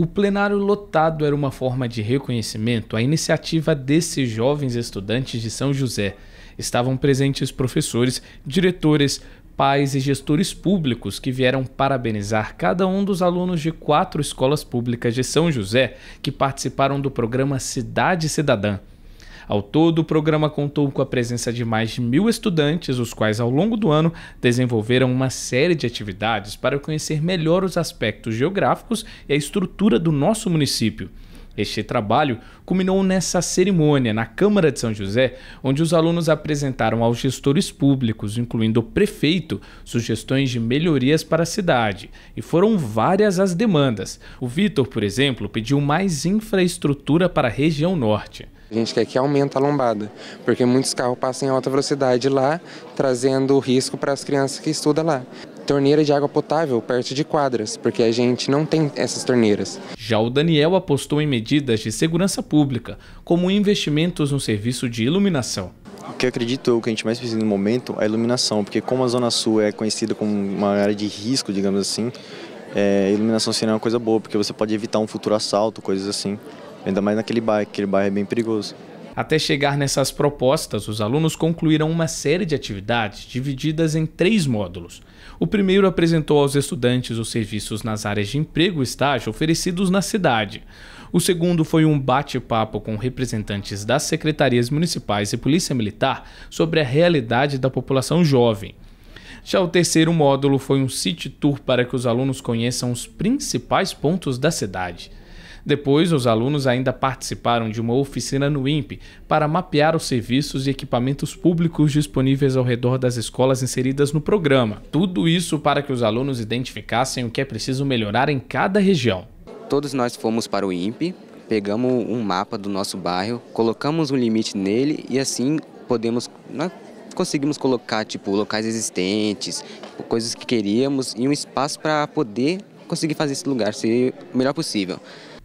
O plenário lotado era uma forma de reconhecimento à iniciativa desses jovens estudantes de São José. Estavam presentes professores, diretores, pais e gestores públicos que vieram parabenizar cada um dos alunos de quatro escolas públicas de São José que participaram do programa Cidade Cidadã. Ao todo, o programa contou com a presença de mais de mil estudantes, os quais, ao longo do ano, desenvolveram uma série de atividades para conhecer melhor os aspectos geográficos e a estrutura do nosso município. Este trabalho culminou nessa cerimônia na Câmara de São José, onde os alunos apresentaram aos gestores públicos, incluindo o prefeito, sugestões de melhorias para a cidade, e foram várias as demandas. O Vitor, por exemplo, pediu mais infraestrutura para a região norte. A gente quer que aumente a lombada, porque muitos carros passam em alta velocidade lá, trazendo risco para as crianças que estudam lá. Torneira de água potável perto de quadras, porque a gente não tem essas torneiras. Já o Daniel apostou em medidas de segurança pública, como investimentos no serviço de iluminação. O que eu acredito eu que a gente mais precisa no momento é a iluminação, porque como a Zona Sul é conhecida como uma área de risco, digamos assim, é, iluminação seria uma coisa boa, porque você pode evitar um futuro assalto, coisas assim. Ainda mais naquele bairro, aquele bairro é bem perigoso. Até chegar nessas propostas, os alunos concluíram uma série de atividades divididas em três módulos. O primeiro apresentou aos estudantes os serviços nas áreas de emprego e estágio oferecidos na cidade. O segundo foi um bate-papo com representantes das secretarias municipais e polícia militar sobre a realidade da população jovem. Já o terceiro módulo foi um city tour para que os alunos conheçam os principais pontos da cidade. Depois, os alunos ainda participaram de uma oficina no INPE para mapear os serviços e equipamentos públicos disponíveis ao redor das escolas inseridas no programa. Tudo isso para que os alunos identificassem o que é preciso melhorar em cada região. Todos nós fomos para o INPE, pegamos um mapa do nosso bairro, colocamos um limite nele e assim podemos né, conseguimos colocar tipo locais existentes, coisas que queríamos e um espaço para poder conseguir fazer esse lugar ser o melhor possível.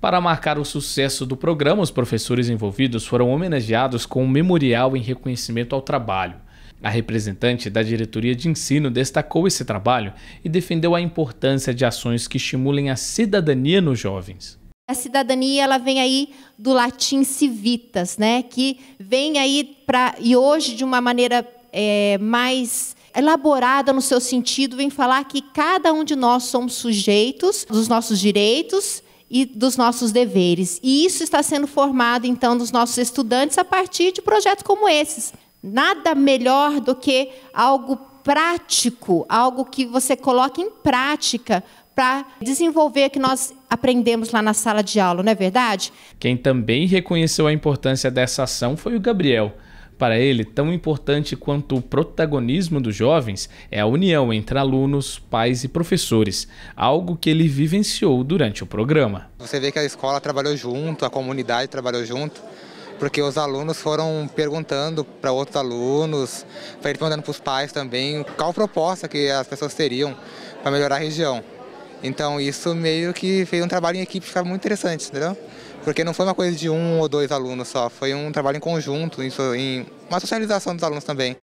Para marcar o sucesso do programa, os professores envolvidos foram homenageados com um memorial em reconhecimento ao trabalho. A representante da diretoria de ensino destacou esse trabalho e defendeu a importância de ações que estimulem a cidadania nos jovens. A cidadania ela vem aí do latim civitas, né? Que vem aí para e hoje de uma maneira é, mais elaborada no seu sentido vem falar que cada um de nós somos sujeitos dos nossos direitos e dos nossos deveres. E isso está sendo formado, então, dos nossos estudantes a partir de projetos como esses. Nada melhor do que algo prático, algo que você coloque em prática para desenvolver o que nós aprendemos lá na sala de aula, não é verdade? Quem também reconheceu a importância dessa ação foi o Gabriel. Para ele, tão importante quanto o protagonismo dos jovens é a união entre alunos, pais e professores, algo que ele vivenciou durante o programa. Você vê que a escola trabalhou junto, a comunidade trabalhou junto, porque os alunos foram perguntando para outros alunos, para perguntando para os pais também, qual proposta que as pessoas teriam para melhorar a região. Então isso meio que fez um trabalho em equipe ficar muito interessante, entendeu? Porque não foi uma coisa de um ou dois alunos só, foi um trabalho em conjunto, em uma socialização dos alunos também.